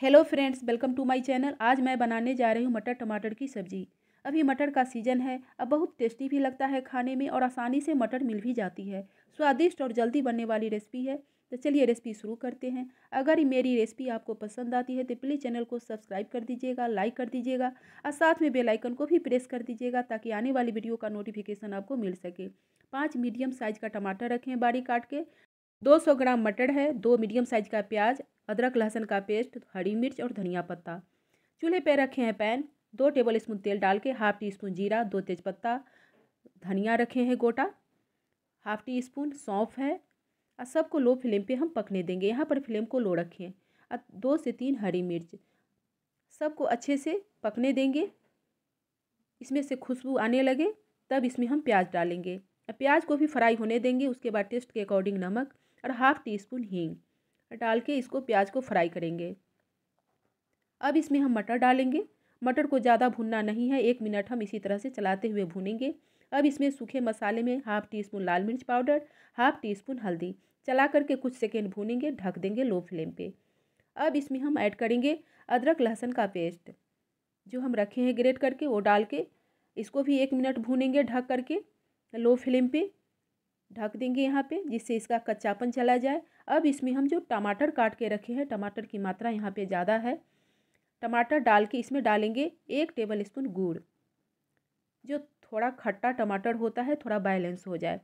hello friends welcome to my channel आज मैं बनाने जा रही हूँ मटर टमाटर की सब्ज़ी अभी मटर का सीज़न है अब बहुत टेस्टी भी लगता है खाने में और आसानी से मटर मिल भी जाती है स्वादिष्ट और जल्दी बनने वाली रेसिपी है तो चलिए रेसिपी शुरू करते हैं अगर मेरी रेसिपी आपको पसंद आती है तो प्लीज़ चैनल को सब्सक्राइब कर दीजिएगा लाइक कर दीजिएगा और साथ में बेलाइकन को भी प्रेस कर दीजिएगा ताकि आने वाली वीडियो का नोटिफिकेशन आपको मिल सके पाँच मीडियम साइज का टमाटर रखें बारीक काट के 200 ग्राम मटर है दो मीडियम साइज का प्याज अदरक लहसुन का पेस्ट हरी मिर्च और धनिया पत्ता चूल्हे पर रखे हैं पैन दो टेबल स्पून तेल डाल के हाफ टी स्पून जीरा दो तेज़पत्ता धनिया रखे हैं गोटा हाफ टी स्पून सौंफ है और सबको लो फ्लेम पे हम पकने देंगे यहाँ पर फ्लेम को लो रखें और दो से तीन हरी मिर्च सबको अच्छे से पकने देंगे इसमें से खुशबू आने लगे तब इसमें हम प्याज डालेंगे प्याज को भी फ्राई होने देंगे उसके बाद टेस्ट के अकॉर्डिंग नमक और हाफ़ टी स्पून हींग डाल के इसको प्याज को फ्राई करेंगे अब इसमें हम मटर डालेंगे मटर को ज़्यादा भुनना नहीं है एक मिनट हम इसी तरह से चलाते हुए भुनेंगे अब इसमें सूखे मसाले में हाफ़ टी स्पून लाल मिर्च पाउडर हाफ़ टी स्पून हल्दी चला करके कुछ सेकेंड भूनेंगे ढक देंगे लो फ्लेम पे अब इसमें हम ऐड करेंगे अदरक लहसुन का पेस्ट जो हम रखे हैं ग्रेट करके वो डाल के इसको भी एक मिनट भूनेंगे ढक करके लो फ्लेम पे ढक देंगे यहाँ पे जिससे इसका कच्चापन चला जाए अब इसमें हम जो टमाटर काट के रखे हैं टमाटर की मात्रा यहाँ पे ज़्यादा है टमाटर डाल के इसमें डालेंगे एक टेबल स्पून गुड़ जो थोड़ा खट्टा टमाटर होता है थोड़ा बैलेंस हो जाए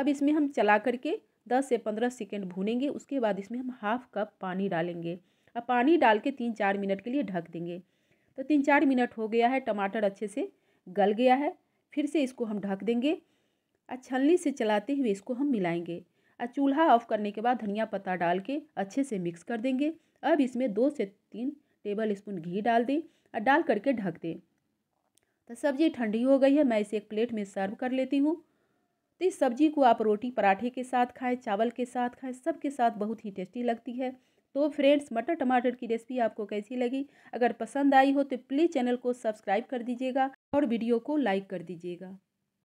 अब इसमें हम चला करके दस से पंद्रह सेकेंड भूनेंगे उसके बाद इसमें हम हाफ कप पानी डालेंगे अब पानी डाल के तीन चार मिनट के लिए ढक देंगे तो तीन चार मिनट हो गया है टमाटर अच्छे से गल गया है फिर से इसको हम ढक देंगे और छलनी से चलाते हुए इसको हम मिलाएंगे और चूल्हा ऑफ करने के बाद धनिया पत्ता डाल के अच्छे से मिक्स कर देंगे अब इसमें दो से तीन टेबल स्पून घी डाल दें और डाल करके ढक दें तो सब्ज़ी ठंडी हो गई है मैं इसे एक प्लेट में सर्व कर लेती हूँ तो इस सब्ज़ी को आप रोटी पराठे के साथ खाएं चावल के साथ खाएं सबके साथ बहुत ही टेस्टी लगती है तो फ्रेंड्स मटर टमाटर की रेसिपी आपको कैसी लगी अगर पसंद आई हो तो प्लीज़ चैनल को सब्सक्राइब कर दीजिएगा और वीडियो को लाइक कर दीजिएगा